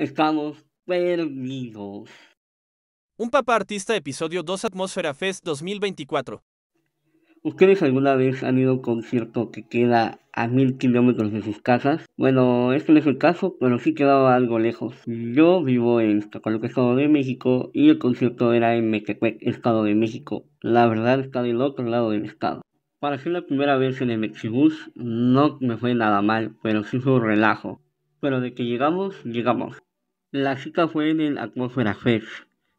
Estamos perdidos. Un Papá Artista, episodio 2 Atmósfera Fest 2024. ¿Ustedes alguna vez han ido a un concierto que queda a mil kilómetros de sus casas? Bueno, este no es el caso, pero sí quedaba algo lejos. Yo vivo en es Estado de México, y el concierto era en Metepec, Estado de México. La verdad está del otro lado del estado. Para ser la primera vez en el Mexibus, no me fue nada mal, pero sí fue un relajo. Pero de que llegamos, llegamos. La chica fue en el Atmósfera Fest,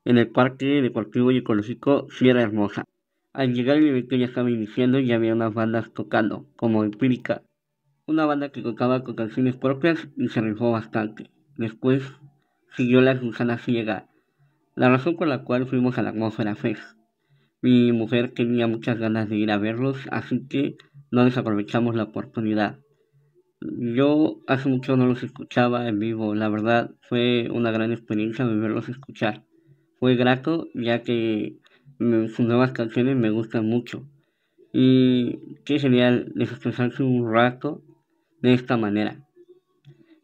en el Parque Deportivo y Ecológico Sierra Hermosa. Al llegar el evento ya estaba iniciando y había unas bandas tocando, como Empírica, una banda que tocaba con canciones propias y se rifó bastante. Después siguió la Susana Ciega, la razón por la cual fuimos a la Atmósfera Fest. Mi mujer tenía muchas ganas de ir a verlos, así que no desaprovechamos la oportunidad. Yo hace mucho no los escuchaba en vivo, la verdad fue una gran experiencia verlos escuchar. Fue grato ya que sus nuevas canciones me gustan mucho. Y qué genial descansarse un rato de esta manera.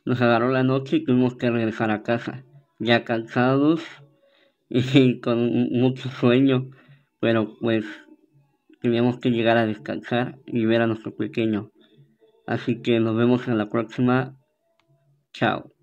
Nos agarró la noche y tuvimos que regresar a casa, ya cansados y con mucho sueño, pero pues teníamos que llegar a descansar y ver a nuestro pequeño. Así que nos vemos en la próxima. Chao.